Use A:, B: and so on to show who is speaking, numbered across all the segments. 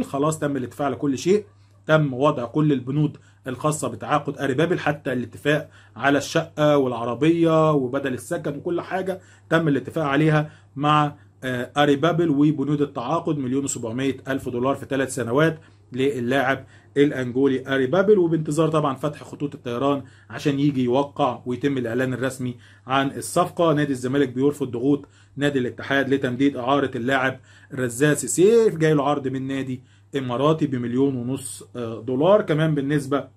A: خلاص تم الاتفاق على كل شيء تم وضع كل البنود الخاصة بتعاقد آري بابل حتى الاتفاق على الشقة والعربية وبدل السكن وكل حاجة تم الاتفاق عليها مع آري آه، بابل وبنود التعاقد مليون وسبعمائة ألف دولار في ثلاث سنوات للاعب الانجولي اري بابل وبانتظار طبعا فتح خطوط الطيران عشان يجي يوقع ويتم الاعلان الرسمي عن الصفقه نادي الزمالك بيرفض ضغوط نادي الاتحاد لتمديد اعاره اللاعب رزاز سيف جاي له عرض من نادي اماراتي بمليون ونص آه، دولار كمان بالنسبه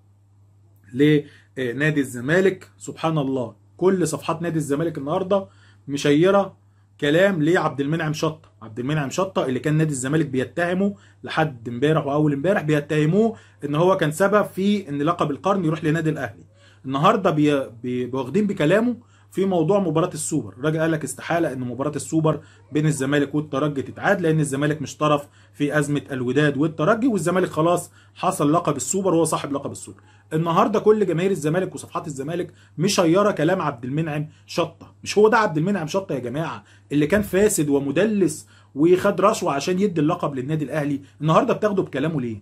A: لنادي الزمالك سبحان الله كل صفحات نادي الزمالك النهارده مشيره كلام لعبد المنعم شطه عبد المنعم شطه اللي كان نادي الزمالك بيتهمه لحد امبارح واول امبارح بيتهموه ان هو كان سبب في ان لقب القرن يروح لنادي الاهلي النهارده بي... بي... واخدين بكلامه في موضوع مباراه السوبر الراجل قال لك استحاله ان مباراه السوبر بين الزمالك والترجي تتعاد لان الزمالك مش طرف في ازمه الوداد والترجي والزمالك خلاص حصل لقب السوبر وهو صاحب لقب السوبر النهارده كل جماهير الزمالك وصفحات الزمالك مشيره كلام عبد المنعم شطه مش هو ده عبد المنعم شطه يا جماعه اللي كان فاسد ومدلس وخد رشوه عشان يدي اللقب للنادي الاهلي النهارده بتاخده بكلامه ليه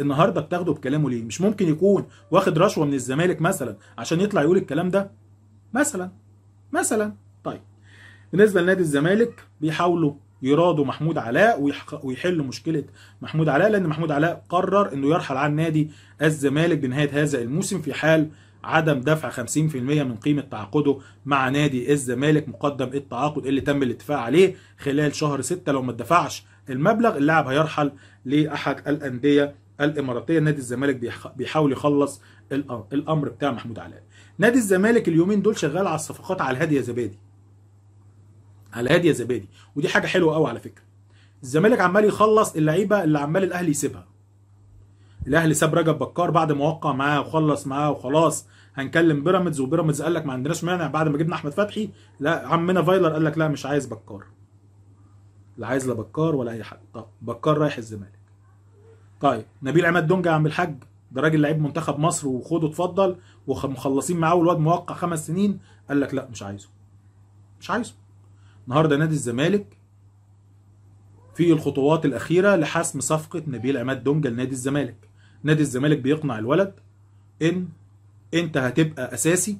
A: النهارده بتاخده بكلامه ليه مش ممكن يكون واخد رشوه من الزمالك مثلا عشان يطلع يقول الكلام ده مثلا مثلا طيب بالنسبه لنادي الزمالك بيحاولوا يرادوا محمود علاء ويحلوا مشكله محمود علاء لان محمود علاء قرر انه يرحل عن نادي الزمالك بنهايه هذا الموسم في حال عدم دفع 50% من قيمه تعاقده مع نادي الزمالك مقدم التعاقد اللي تم الاتفاق عليه خلال شهر 6 لو ما دفعش المبلغ اللاعب هيرحل لاحد الانديه الاماراتيه نادي الزمالك بيحاول يخلص الامر بتاع محمود علاء نادي الزمالك اليومين دول شغال على الصفقات على الهادي زبادي على هادي زبادي ودي حاجه حلوه قوي على فكره الزمالك عمال يخلص اللعيبه اللي عمال الاهلي يسيبها الاهلي ساب رجب بكار بعد ما وقع معاه وخلص معاه وخلاص هنكلم بيراميدز وبيراميدز قال لك ما عندناش مانع بعد ما جبنا احمد فتحي لا عمنا فايلر قال لك لا مش عايز بكار لا عايز لا بكار ولا اي حد طب بكار رايح الزمالك طيب نبيل عماد دونجا يا عم الحاج ده راجل لعيب منتخب مصر وخده اتفضل ومخلصين معاه والواد موقع خمس سنين قال لك لا مش عايزه مش عايزه النهارده نادي الزمالك في الخطوات الاخيره لحسم صفقه نبيل عماد دونجا لنادي الزمالك نادي الزمالك بيقنع الولد ان انت هتبقى اساسي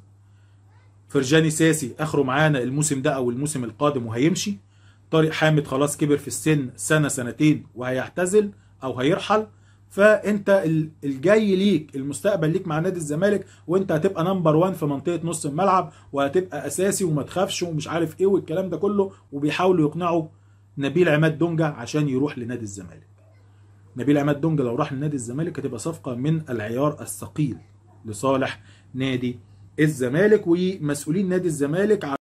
A: فرجاني ساسي اخره معانا الموسم ده او الموسم القادم وهيمشي طارق حامد خلاص كبر في السن سنه سنتين وهيعتزل او هيرحل فانت الجاي ليك المستقبل ليك مع نادي الزمالك وانت هتبقى نمبر 1 في منطقه نص الملعب وهتبقى اساسي وما تخافش ومش عارف ايه والكلام ده كله وبيحاولوا يقنعوا نبيل عماد دونجا عشان يروح لنادي الزمالك نبيل عماد دونجا لو راح لنادي الزمالك هتبقى صفقه من العيار الثقيل لصالح نادي الزمالك ومسؤولين نادي الزمالك